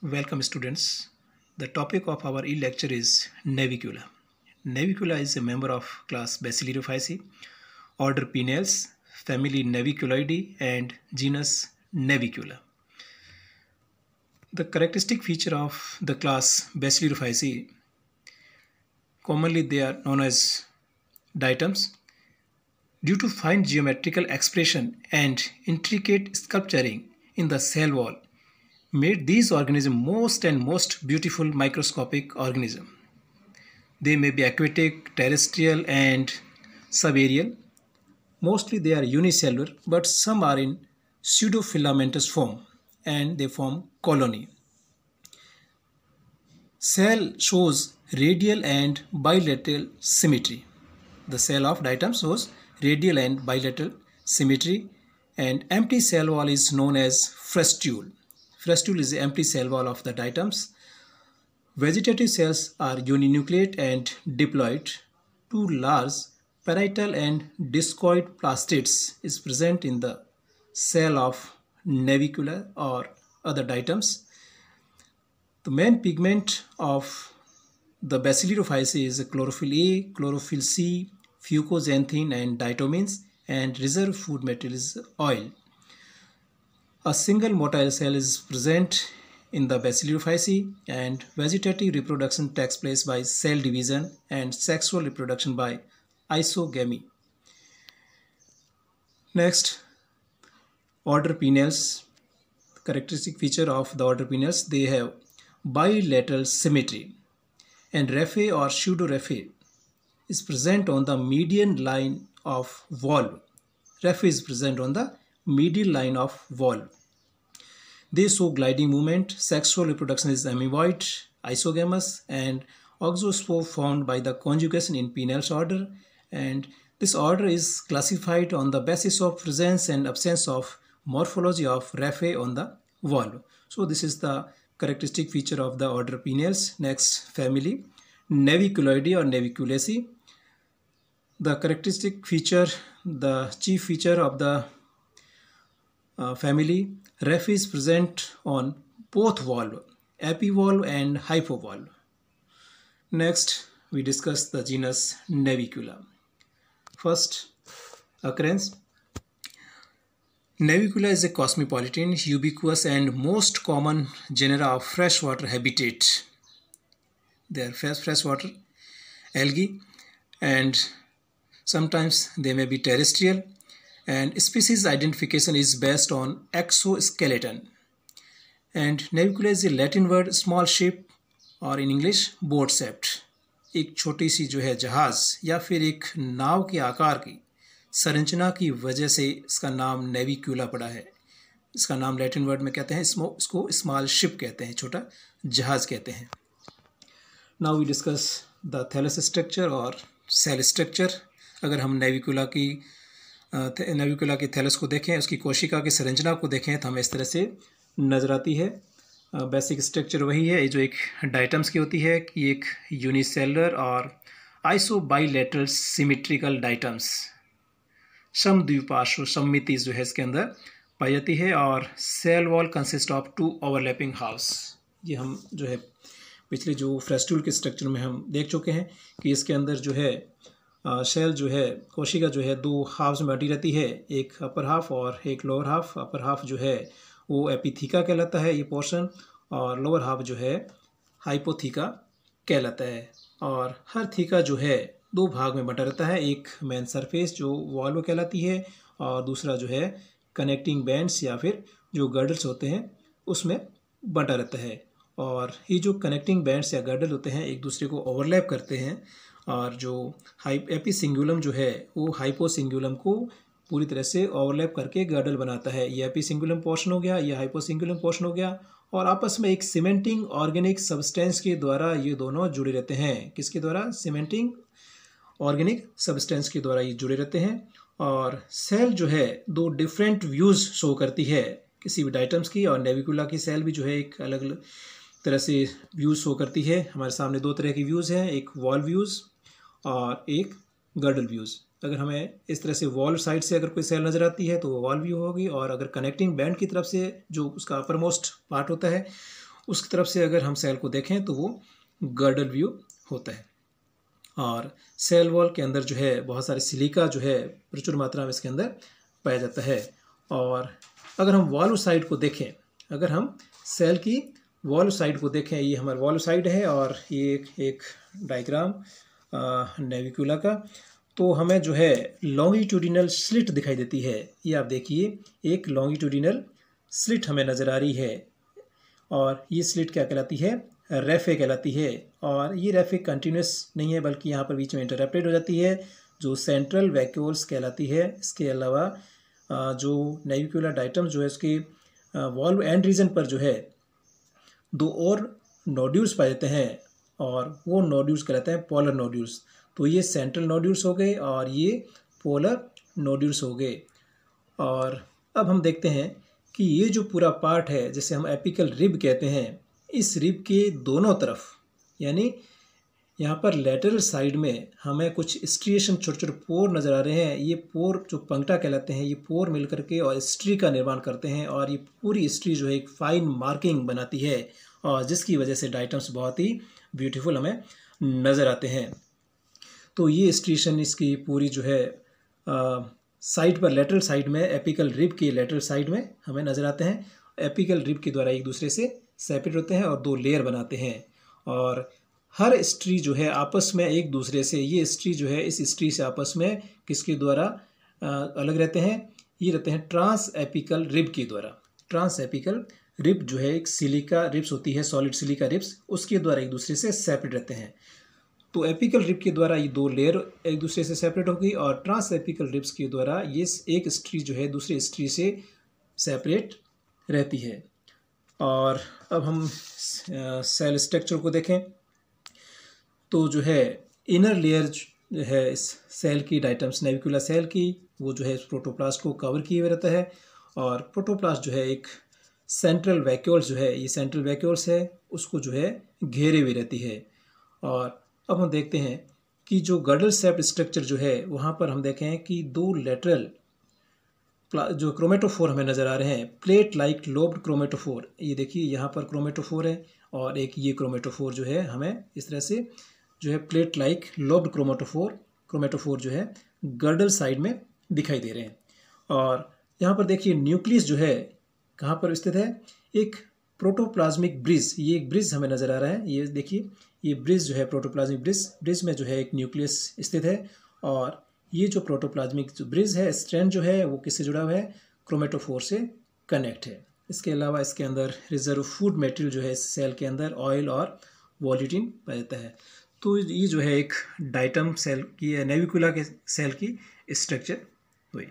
Welcome students. The topic of our e-lecture is Navicula. Navicula is a member of class Basilerophyci, order Pinales, family Naviculoidae and genus Navicula. The characteristic feature of the class Basilerophyci, commonly they are known as diatoms, due to fine geometrical expression and intricate sculpturing in the cell wall made these organisms most and most beautiful microscopic organism. They may be aquatic, terrestrial and subaerial. Mostly they are unicellular but some are in pseudofilamentous form and they form colony. Cell shows radial and bilateral symmetry. The cell of diatom shows radial and bilateral symmetry and empty cell wall is known as frustule. Frustul is the empty cell wall of the diatoms. Vegetative cells are uninucleate and diploid. Two large parietal and discoid plastids is present in the cell of Navicula or other diatoms. The main pigment of the basilarophyllaceae is chlorophyll A, chlorophyll C, fucoxanthin and diatoms. and reserve food material is oil. A single motile cell is present in the basidiophysi and vegetative reproduction takes place by cell division and sexual reproduction by isogamy. Next, order pineals. Characteristic feature of the order pineals, they have bilateral symmetry and raphe or pseudo pseudoraphe is present on the median line of valve. Raphe is present on the medial line of valve. They show gliding movement. Sexual reproduction is amoeboid, isogamous, and oxospore formed by the conjugation in Pinel's order. And this order is classified on the basis of presence and absence of morphology of raphae on the valve. So this is the characteristic feature of the order Pinels. Next family, Naviculoidi or Naviculaceae. The characteristic feature, the chief feature of the uh, family Ref is present on both valve, epivalve and hypovalve. Next, we discuss the genus Navicula. First, occurrence. Navicula is a cosmopolitan, ubiquitous and most common genera of freshwater habitat. They are fresh freshwater algae and sometimes they may be terrestrial and species identification is based on exoskeleton. And navicula is a Latin word small ship और in English boat सेप्ट एक छोटी सी जो है जहाज़ या फिर एक नाव के आकार की संरचना की वजह से इसका नाम नेविक्यूला पड़ा है इसका नाम लैटिन वर्ड में कहते हैं इसको इसको स्मॉल शिप कहते हैं छोटा जहाज़ कहते हैं now we discuss the thallus structure और सेल स्ट्रक्चर अगर हम नेविकुला की नेविकुला के थैलस को देखें उसकी कोशिका की संरचना को देखें तो हमें इस तरह से नज़र आती है बेसिक स्ट्रक्चर वही है जो एक डाइटम्स की होती है कि एक यूनिसेलर और आइसो बाईलेटरल सिमिट्रिकल डाइटम्स सम समद्विपार्श्व सम्मिति जो है इसके अंदर पाई जाती है और cell wall consist of two overlapping halves ये हम जो है पिछले जो फ्रेस्टूल के स्ट्रक्चर में हम देख चुके हैं कि इसके अंदर जो है शेल जो है कोशिका जो है दो हाफ्स में अटी रहती है एक अपर हाफ और एक लोअर हाफ अपर हाफ जो है वो एपीथीका कहलाता है ये पोर्शन और लोअर हाफ जो है हाइपोथीका कहलाता है और हर थीका जो है दो भाग में बटा रहता है एक मेन सरफेस जो वॉल्व कहलाती है और दूसरा जो है कनेक्टिंग बैंड्स या फिर जो गर्डल्स होते हैं उसमें बटा रहता है और ये जो कनेक्टिंग बैंड्स या गर्डल होते हैं एक दूसरे को ओवरलैप करते हैं और जो हाई एपी सिंगुलम जो है वो हाइपो सिंगुलम को पूरी तरह से ओवरलैप करके गर्डल बनाता है ये एपी सिंगुलम पोर्शन हो गया ये हाइपो सिंगुलम पोर्शन हो गया और आपस में एक सीमेंटिंग ऑर्गेनिक सब्सटेंस के द्वारा ये दोनों जुड़े रहते हैं किसके द्वारा सीमेंटिंग ऑर्गेनिक सब्सटेंस के द्वारा ये जुड़े रहते हैं और सेल जो है दो डिफरेंट व्यूज़ शो करती है किसी भी डाइटम्स की और नेविकुला की सेल भी जो है एक अलग तरह से व्यूज़ शो करती है हमारे सामने दो तरह की व्यूज़ हैं एक वॉल व्यूज़ और एक गर्डल व्यूज़ अगर हमें इस तरह से वॉल साइड से अगर कोई सेल नज़र आती है तो वो वॉल व्यू होगी और अगर कनेक्टिंग बैंड की तरफ से जो उसका अपर मोस्ट पार्ट होता है उसकी तरफ से अगर हम सेल को देखें तो वो गर्डल व्यू होता है और सेल वॉल के अंदर जो है बहुत सारे सिलिका जो है प्रचुर मात्रा में इसके अंदर पाया जाता है और अगर हम वॉल साइड को देखें अगर हम सेल की वॉल साइड को देखें ये हमारा वॉल साइड है और ये एक, एक डायग्राम नेविकुला का तो हमें जो है लॉन्गिट्यूडिनल स्लिट दिखाई देती है ये आप देखिए एक लॉन्गिट्यूडिनल स्लिट हमें नज़र आ रही है और ये स्लिट क्या कहलाती है रेफे कहलाती है और ये रेफे कंटिन्यूस नहीं है बल्कि यहाँ पर बीच में इंटरप्टेड हो जाती है जो सेंट्रल वैक्यूल्स कहलाती है इसके अलावा जो नेविकुलर डाइटम्स जो है उसके वॉल्व एंड रीजन पर जो है दो और नोड्यूल्स पाए जाते हैं और वो नोड्यूल्स कहलाते हैं पोलर नोड्यूल्स तो ये सेंट्रल नोड्यूल्स हो गए और ये पोलर नोड्यूल्स हो गए और अब हम देखते हैं कि ये जो पूरा पार्ट है जिसे हम एपिकल रिब कहते हैं इस रिब के दोनों तरफ यानी यहाँ पर लेटरल साइड में हमें कुछ स्ट्रिएशन छोटे छोटे पोर नज़र आ रहे हैं ये पोर जो पंक्टा कहलाते हैं ये पोर मिल करके और स्ट्री का निर्माण करते हैं और ये पूरी स्ट्री जो है एक फाइन मार्किंग बनाती है और जिसकी वजह से डाइटम्स बहुत ही ब्यूटीफुल हमें नज़र आते हैं तो ये स्टेशन इसकी पूरी जो है साइड पर लेटरल साइड में एपिकल रिब के लेटरल साइड में हमें नज़र आते हैं एपिकल रिब के द्वारा एक दूसरे से सेपरेट होते हैं और दो लेयर बनाते हैं और हर स्ट्री जो है आपस में एक दूसरे से ये स्ट्री जो है इस स्ट्री से आपस में किसके द्वारा अलग रहते हैं ये रहते हैं ट्रांस एपिकल रिब के द्वारा ट्रांस एपिकल रिप जो है एक सिलिका रिप्स होती है सॉलिड सिलिका रिप्स उसके द्वारा एक दूसरे से सेपरेट रहते हैं तो एपिकल रिप के द्वारा ये दो लेयर एक दूसरे से सेपरेट होगी और ट्रांस एपिकल रिप्स के द्वारा ये एक स्ट्री जो है दूसरे स्ट्री से सेपरेट रहती है और अब हम सेल स्ट्रक्चर को देखें तो जो है इनर लेयर है इस सेल की डाइटम्स नेविकुला सेल की वो जो है इस प्रोटोप्लास्ट को कवर किए हुए रहता है और प्रोटोप्लास्ट जो है एक सेंट्रल वैक्यूल्स जो है ये सेंट्रल वैक्यूल्स है उसको जो है घेरे हुए रहती है और अब हम देखते हैं कि जो गर्डल सेप स्ट्रक्चर जो है वहाँ पर हम देखें कि दो लेटरल जो क्रोमेटोफोर हमें नज़र आ रहे हैं प्लेट लाइक लोब्ड क्रोमेटोफोर ये देखिए यहाँ पर क्रोमेटोफोर है और एक ये क्रोमेटोफोर जो है हमें इस तरह से जो है plate like lobed chromatophore chromatophore जो है गर्डल साइड में दिखाई दे रहे हैं और यहाँ पर देखिए न्यूक्लियस जो है कहाँ पर स्थित है एक प्रोटोप्लाज्मिक ब्रिज ये एक ब्रिज हमें नज़र आ रहा है ये देखिए ये ब्रिज जो है प्रोटोप्लाज्मिक ब्रिज ब्रिज में जो है एक न्यूक्लियस स्थित है और ये जो प्रोटोप्लाज्मिक जो ब्रिज है स्ट्रेंथ जो है वो किससे जुड़ा हुआ है क्रोमेटोफोर से कनेक्ट है इसके अलावा इसके अंदर रिजर्व फूड मेटेरियल जो है इस सेल के अंदर ऑयल और वॉल्यूटिन पाया जाता है तो ये जो है एक डाइटम सेल की नेविकुला के सेल की स्ट्रक्चर हुई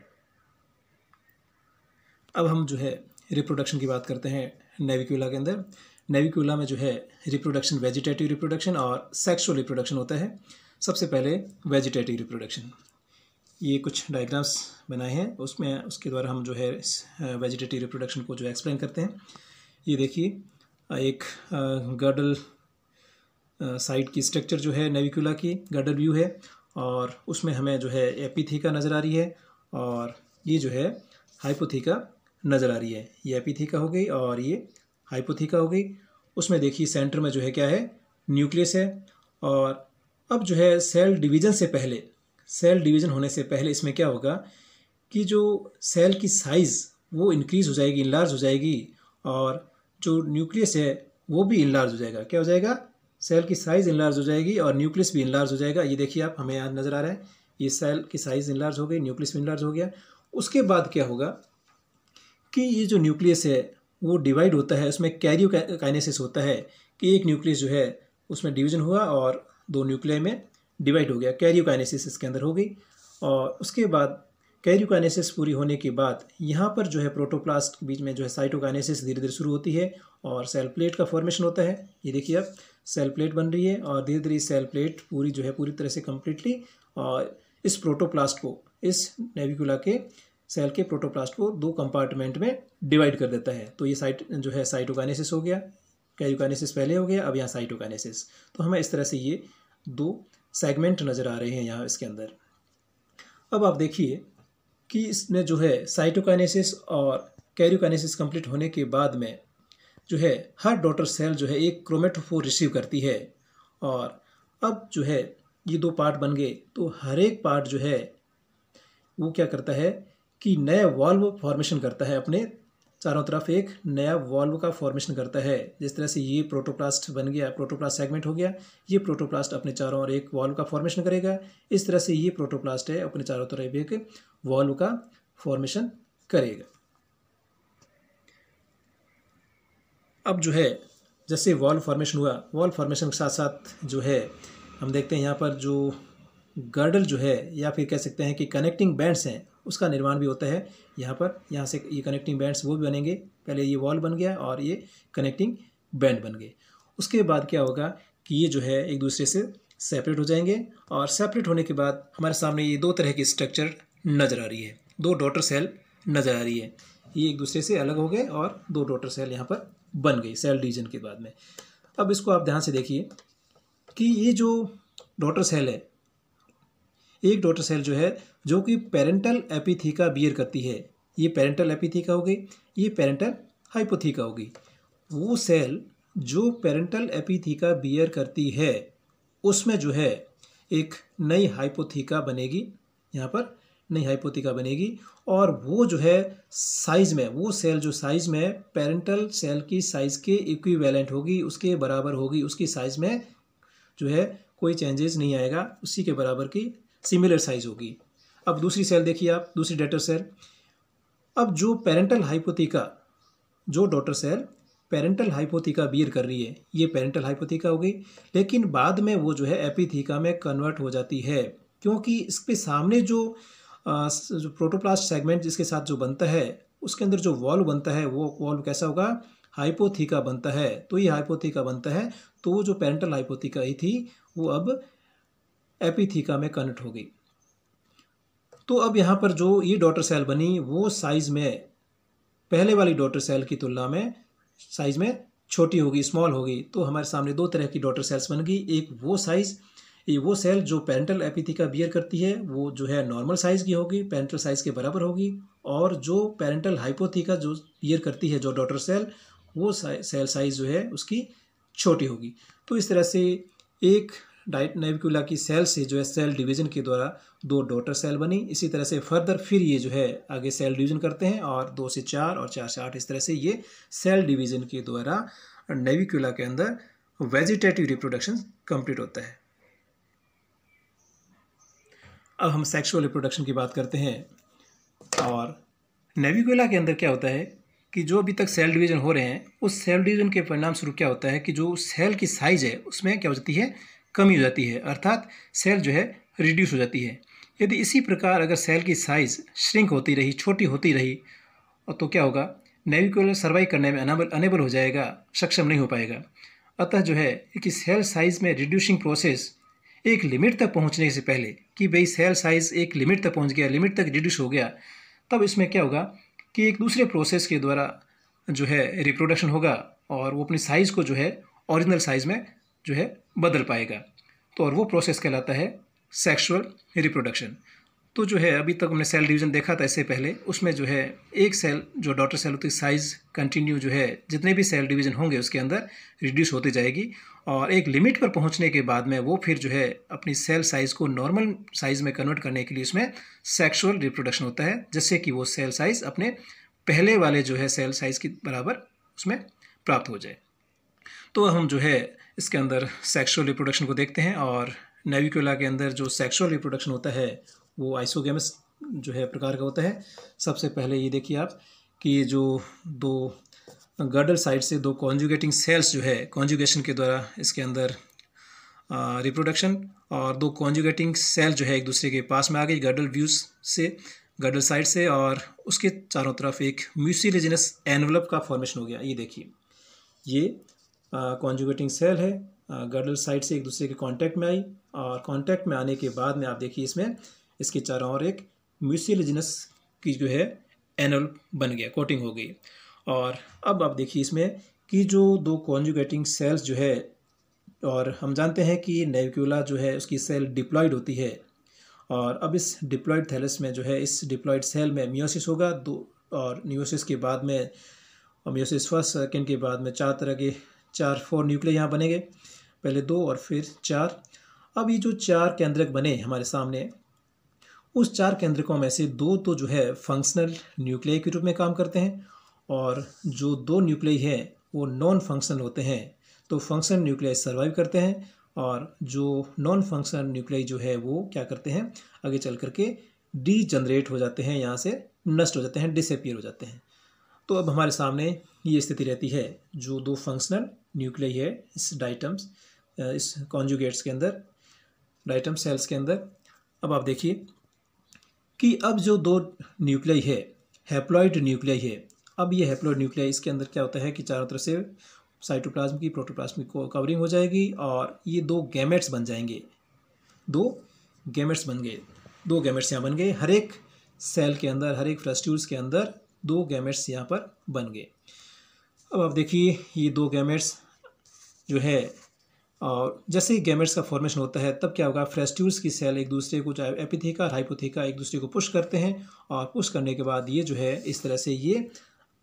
अब हम जो है रिप्रोडक्शन की बात करते हैं नेविक्यूला के अंदर नेविक्यूला में जो है रिप्रोडक्शन वेजिटेटिव रिप्रोडक्शन और सेक्सुअल रिप्रोडक्शन होता है सबसे पहले वेजिटेटिव रिप्रोडक्शन ये कुछ डायग्राम्स बनाए हैं उसमें उसके द्वारा हम जो है वेजिटेटिव रिप्रोडक्शन को जो एक्सप्लेन करते हैं ये देखिए एक गर्डल साइड की स्ट्रक्चर जो है नेविक्यूला की गर्डल व्यू है और उसमें हमें जो है एपीथीका नज़र आ रही है और ये जो है हाइपोथीका नज़र आ रही है ये एपीथीका हो गई और ये हाइपोथीका हो गई उसमें देखिए सेंटर में जो है क्या है न्यूक्लियस है और अब जो है सेल डिवीज़न से पहले सेल डिवीज़न होने से पहले इसमें क्या होगा कि जो सेल की साइज़ वो इंक्रीज़ हो जाएगी इनलार्ज हो जाएगी और जो न्यूक्लियस है वो भी इनलार्ज हो जाएगा क्या हो जाएगा सेल की साइज़ इनलार्ज हो जाएगी और न्यूक्लियस भी इनलार्ज हो जाएगा ये देखिए आप हमें यहाँ नज़र आ रहा है ये सेल की साइज़ इनलार्ज हो गई न्यूक्लियस भी इनलार्ज हो गया उसके बाद क्या होगा कि ये जो न्यूक्लियस है वो डिवाइड होता है उसमें कैरियो काइनेसिस होता है कि एक न्यूक्लियस जो है उसमें डिवीजन हुआ और दो न्यूक्लियर में डिवाइड हो गया कैरियो काइनेसिस इसके अंदर हो गई और उसके बाद कैरियो काइनेसिस पूरी होने के बाद यहाँ पर जो है प्रोटोप्लास्ट के बीच में जो है साइटोकाइनेसिस धीरे धीरे शुरू होती है और सेल प्लेट का फॉर्मेशन होता है ये देखिए अब सेल प्लेट बन रही है और धीरे धीरे सेल प्लेट पूरी जो है पूरी तरह से कम्प्लीटली और इस प्रोटोप्लास्ट को इस नेविकुला के सेल के प्रोटोप्लास्ट को दो कंपार्टमेंट में डिवाइड कर देता है तो ये साइट जो है साइटोकाइनेसिस हो गया कैरियोकाइनेसिस पहले हो गया अब यहाँ साइटोकाइनेसिस तो हमें इस तरह से ये दो सेगमेंट नज़र आ रहे हैं यहाँ इसके अंदर अब आप देखिए कि इसमें जो है साइटोकाइनेसिस और कैरियोकाइनेसिस कंप्लीट होने के बाद में जो है हर डॉटर सेल जो है एक क्रोमेटोफोर रिसीव करती है और अब जो है ये दो पार्ट बन गए तो हर एक पार्ट जो है वो क्या करता है कि नया वॉल्व फॉर्मेशन करता है अपने चारों तरफ एक नया वॉल्व का फॉर्मेशन करता है जिस तरह से ये प्रोटोप्लास्ट बन गया प्रोटोप्लास्ट सेगमेंट हो गया ये प्रोटोप्लास्ट अपने चारों ओर एक वॉल्व का फॉर्मेशन करेगा इस तरह से ये प्रोटोप्लास्ट है अपने चारों तरफ एक वॉल्व का फॉर्मेशन करेगा अब जो है जैसे वॉल्व फॉर्मेशन हुआ वॉल्व फॉर्मेशन के साथ साथ जो है हम देखते हैं यहाँ पर जो गर्डल जो है या फिर कह सकते हैं कि कनेक्टिंग बैंड्स हैं उसका निर्माण भी होता है यहाँ पर यहाँ से ये कनेक्टिंग बैंड्स वो भी बनेंगे पहले ये वॉल बन गया और ये कनेक्टिंग बैंड बन गए उसके बाद क्या होगा कि ये जो है एक दूसरे से सेपरेट हो जाएंगे और सेपरेट होने के बाद हमारे सामने ये दो तरह की स्ट्रक्चर नज़र आ रही है दो डॉटर सेल नज़र आ रही है ये एक दूसरे से अलग हो गए और दो डॉटर सेल यहाँ पर बन गई सेल डिवीजन के बाद में अब इसको आप ध्यान से देखिए कि ये जो डॉटर सेल है एक डॉटर सेल जो है जो कि पेरेंटल एपिथीका बियर करती है ये पेरेंटल एपिथीका हो गई ये पेरेंटल हाइपोथीका हो गई वो सेल जो पेरेंटल एपिथीका बियर करती है उसमें जो है एक नई हाइपोथीका बनेगी यहाँ पर नई हाइपोथीका बनेगी और वो जो है साइज़ में वो सेल जो साइज़ में पेरेंटल सेल की साइज़ के इक्विवेलेंट होगी उसके बराबर होगी उसकी साइज़ में जो है कोई चेंजेस नहीं आएगा उसी के बराबर की सिमिलर साइज होगी अब दूसरी सेल देखिए आप दूसरी डेटर सेल अब जो पेरेंटल हाइपोथीका जो daughter cell parental hypotheca bear कर रही है ये पेरेंटल हाइपोथिका हो गई लेकिन बाद में वो जो है एपीथीका में कन्वर्ट हो जाती है क्योंकि इसके सामने जो, जो प्रोटोप्लास्ट सेगमेंट जिसके साथ जो बनता है उसके अंदर जो वॉल्व बनता है वो वॉल्व कैसा होगा हाइपोथिका बनता है तो ये हाइपोथिका बनता है तो जो पेरेंटल हाइपोथिका ही थी वो अब एपिथीका में कन्वर्ट हो गई तो अब यहाँ पर जो ये डॉटर सेल बनी वो साइज़ में पहले वाली डॉटर सेल की तुलना में साइज़ में छोटी होगी स्मॉल होगी तो हमारे सामने दो तरह की डॉटर सेल्स बन गई एक वो साइज़ ये वो सेल जो पेंटल एपिथिका बियर करती है वो जो है नॉर्मल साइज़ की होगी पेंटल साइज़ के बराबर होगी और जो पेरेंटल हाइपोथिका जो बियर करती है जो डॉटर सेल वो सेल साइज़ जो है उसकी छोटी होगी तो इस तरह से एक डाइट नेविकुला की सेल से जो है सेल डिवीजन के द्वारा दो डॉटर सेल बनी इसी तरह से फर्दर फिर ये जो है आगे सेल डिवीजन करते हैं और दो से चार और चार से आठ इस तरह से ये सेल डिवीजन के द्वारा नेविकुला के अंदर वेजिटेटिव रिप्रोडक्शन कंप्लीट होता है अब हम सेक्सुअल रिप्रोडक्शन की बात करते हैं और नेविकुला के अंदर क्या होता है कि जो अभी तक सेल डिवीजन हो रहे हैं उस सेल डिवीजन के परिणाम स्वरूप क्या होता है कि जो सेल की साइज है उसमें क्या हो जाती है कमी हो जाती है अर्थात सेल जो है रिड्यूस हो जाती है यदि इसी प्रकार अगर सेल की साइज़ श्रिंक होती रही छोटी होती रही तो क्या होगा नेविकुलर सर्वाइव करने में अनबल अनेबल हो जाएगा सक्षम नहीं हो पाएगा अतः जो है कि सेल साइज़ में रिड्यूसिंग प्रोसेस एक लिमिट तक पहुंचने से पहले कि भाई सेल साइज़ एक लिमिट तक पहुंच गया लिमिट तक रिड्यूस हो गया तब इसमें क्या होगा कि एक दूसरे प्रोसेस के द्वारा जो है रिप्रोडक्शन होगा और वो अपनी साइज़ को जो है ओरिजिनल साइज़ में जो है बदल पाएगा तो और वो प्रोसेस कहलाता है सेक्सुअल रिप्रोडक्शन तो जो है अभी तक हमने सेल डिवीज़न देखा था इससे पहले उसमें जो है एक सेल जो डॉटर सेल होती है साइज़ कंटिन्यू जो है जितने भी सेल डिवीज़न होंगे उसके अंदर रिड्यूस होती जाएगी और एक लिमिट पर पहुंचने के बाद में वो फिर जो है अपनी सेल साइज़ को नॉर्मल साइज़ में कन्वर्ट करने के लिए उसमें सेक्शुअल रिप्रोडक्शन होता है जिससे कि वो सेल साइज़ अपने पहले वाले जो है सेल साइज़ के बराबर उसमें प्राप्त हो जाए तो हम जो है इसके अंदर सेक्सुअल रिप्रोडक्शन को देखते हैं और नेविकुला के अंदर जो सेक्सुअल रिप्रोडक्शन होता है वो आइसोगेमस जो है प्रकार का होता है सबसे पहले ये देखिए आप कि जो दो गर्डल साइड से दो कॉन्जुगेटिंग सेल्स जो है कॉन्जुगेशन के द्वारा इसके अंदर रिप्रोडक्शन और दो कॉन्जुगेटिंग सेल जो है एक दूसरे के पास में आ गई गर्डल व्यूज से गर्डल साइड से और उसके चारों तरफ एक म्यूसिलेजिनस एनवलप का फॉर्मेशन हो गया ये देखिए ये कॉन्जुगेटिंग सेल है गर्डल साइड से एक दूसरे के कांटेक्ट में आई और कांटेक्ट में आने के बाद में आप देखिए इसमें इसके चारों ओर एक म्यूसिलजनस की जो है एनल बन गया कोटिंग हो गई और अब आप देखिए इसमें कि जो दो कॉन्जुगेटिंग सेल्स जो है और हम जानते हैं कि नेविक्यूला जो है उसकी सेल डिप्लॉयड होती है और अब इस डिप्लॉयड थैलस में जो है इस डिप्लॉयड सेल में म्योसिस होगा दो और न्यूसिस के बाद में म्योसिस फर्स्ट सेकेंड के बाद में चार तरह के चार फोर न्यूक्लियर यहाँ बनेंगे पहले दो और फिर चार अब ये जो चार केंद्रक बने हमारे सामने उस चार केंद्रकों में से दो तो जो है फंक्शनल न्यूक्लियर के रूप में काम करते हैं और जो दो न्यूक्लियर हैं वो नॉन फंक्शनल होते हैं तो फंक्शनल न्यूक्लियर सर्वाइव करते हैं और जो नॉन फंक्शनल न्यूक्लियर जो है वो क्या करते हैं आगे चल करके जनरेट हो जाते हैं यहाँ से नष्ट हो जाते हैं डिसअपियर हो जाते हैं तो अब हमारे सामने ये स्थिति रहती है जो दो फंक्शनल न्यूक्लियाई है इस डाइटम्स इस कॉन्जुगेट्स के अंदर डाइटम सेल्स के अंदर अब आप देखिए कि अब जो दो न्यूक्लियाई है हैप्लॉइड न्यूक्लियाई है अब ये हैप्लॉइड न्यूक्लियाई इसके अंदर क्या होता है कि चारों तरफ से साइटोप्लाज्म की प्रोटोप्लाज्म को कवरिंग हो जाएगी और ये दो गैमेट्स बन जाएंगे दो गैमेट्स बन गए दो गैमेट्स यहाँ बन गए हर एक सेल के अंदर हर एक फ्रस्ट्यूल्स के अंदर दो गैमेट्स यहाँ पर बन गए अब आप देखिए ये दो गैमेट्स जो है और जैसे ही गैमेट्स का फॉर्मेशन होता है तब क्या होगा फ्रेस्ट्यूल्स की सेल एक दूसरे को चाहे एपिथीका और हाइपोथीका एक दूसरे को पुश करते हैं और पुश करने के बाद ये जो है इस तरह से ये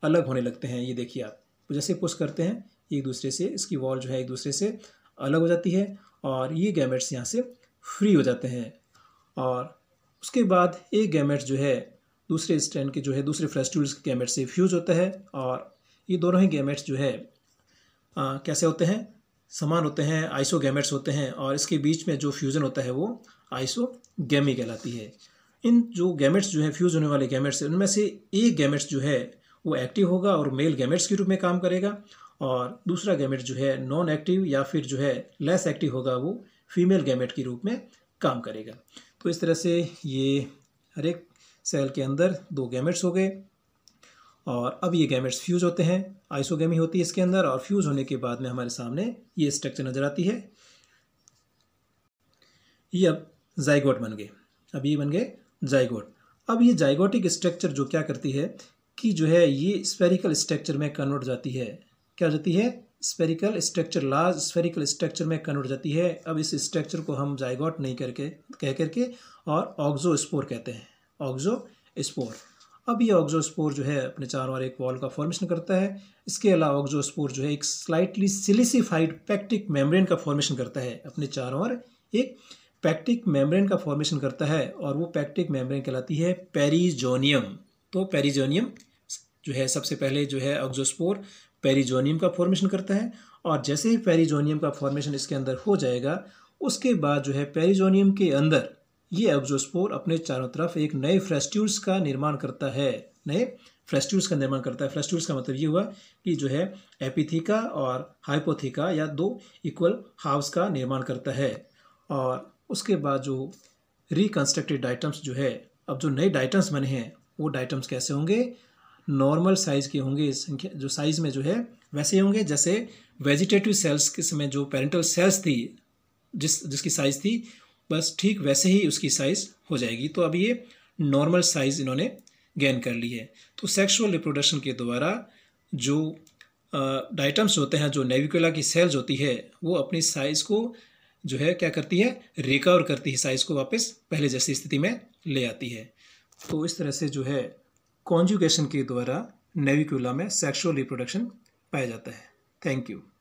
अलग होने लगते हैं ये देखिए आप तो जैसे पुश करते हैं एक दूसरे से इसकी वॉल जो है एक दूसरे से अलग हो जाती है और ये गैमेट्स यहाँ से फ्री हो जाते हैं और उसके बाद एक गैमेट जो है दूसरे स्टैंड के जो है दूसरे फ्रेस्टूल्स के गैमेट से फ्यूज होता है और ये दोनों ही गैमेट्स जो है आ, कैसे होते हैं समान होते हैं आइसोगेमेट्स होते हैं और इसके बीच में जो फ्यूज़न होता है वो आइसोगेमी कहलाती है इन जो गैमेट्स जो है फ्यूज़ होने वाले गैमेट्स हैं उनमें से एक गैमेट्स जो है वो एक्टिव होगा और मेल गैमेट्स के रूप में काम करेगा और दूसरा गैमेट जो है नॉन एक्टिव या फिर जो है लेस एक्टिव होगा वो फीमेल गैमेट के रूप में काम करेगा तो इस तरह से ये हर एक सेल के अंदर दो गैमेट्स हो गए और अब ये गैमेट्स फ्यूज़ होते हैं आइसोगेमी होती है इसके अंदर और फ्यूज़ होने के बाद में हमारे सामने ये स्ट्रक्चर नज़र आती है ये अब जाइगोट बन गए अब ये बन गए जाइगोट अब ये जाइगोटिक स्ट्रक्चर जो क्या करती है कि जो है ये स्पेरिकल स्ट्रक्चर में कन्वर्ट जाती है क्या जाती है spherical structure large spherical structure में कन्वर्ट जाती है अब इस स्ट्रक्चर को हम जाइगोट नहीं करके कह करके और ऑक्जो स्पोर कहते हैं ऑक्जो स्पोर अब ये ऑक्जोस्पोर जो है अपने चारों ओर एक वॉल का फॉर्मेशन करता है इसके अलावा ऑक्जोस्पोर जो है एक स्लाइटली सिलिसिफाइड पैक्टिक मेम्ब्रेन का फॉर्मेशन करता है अपने चारों ओर एक पैक्टिक मेम्ब्रेन का फॉर्मेशन करता है और वो पैक्टिक मेम्ब्रेन कहलाती है पेरीजोनियम तो पेरीजोनियम जो है सबसे पहले जो है ऑक्जोस्पोर पेरीजोनियम का फॉर्मेशन करता है और जैसे ही पेरीजोनियम का फॉर्मेशन इसके अंदर हो जाएगा उसके बाद जो है पेरीजोनियम के अंदर ये एक्जोस्पोर अपने चारों तरफ एक नए फ्रेस्ट्यूल्स का निर्माण करता है नए फ्रेस्ट्यूल्स का निर्माण करता है फ्रेस्ट्यूल्स का मतलब ये हुआ कि जो है एपिथिका और हाइपोथिका या दो इक्वल हाउस का निर्माण करता है और उसके बाद जो रिकन्स्ट्रक्टेड डाइटम्स जो है अब जो नए डाइटम्स बने हैं वो डाइटम्स कैसे होंगे नॉर्मल साइज़ के होंगे संख्या जो साइज़ में जो है वैसे होंगे जैसे वेजिटेटिव सेल्स के समय जो पेरेंटल सेल्स थी जिस जिसकी साइज़ थी बस ठीक वैसे ही उसकी साइज़ हो जाएगी तो अब ये नॉर्मल साइज़ इन्होंने गेन कर ली है तो सेक्सुअल रिप्रोडक्शन के द्वारा जो डाइटम्स होते हैं जो नेविकुला की सेल्स होती है वो अपनी साइज़ को जो है क्या करती है रिकवर करती है साइज़ को वापस पहले जैसी स्थिति में ले आती है तो इस तरह से जो है कॉन्जुगेशन के द्वारा नेविकुला में सेक्सुअल रिप्रोडक्शन पाया जाता है थैंक यू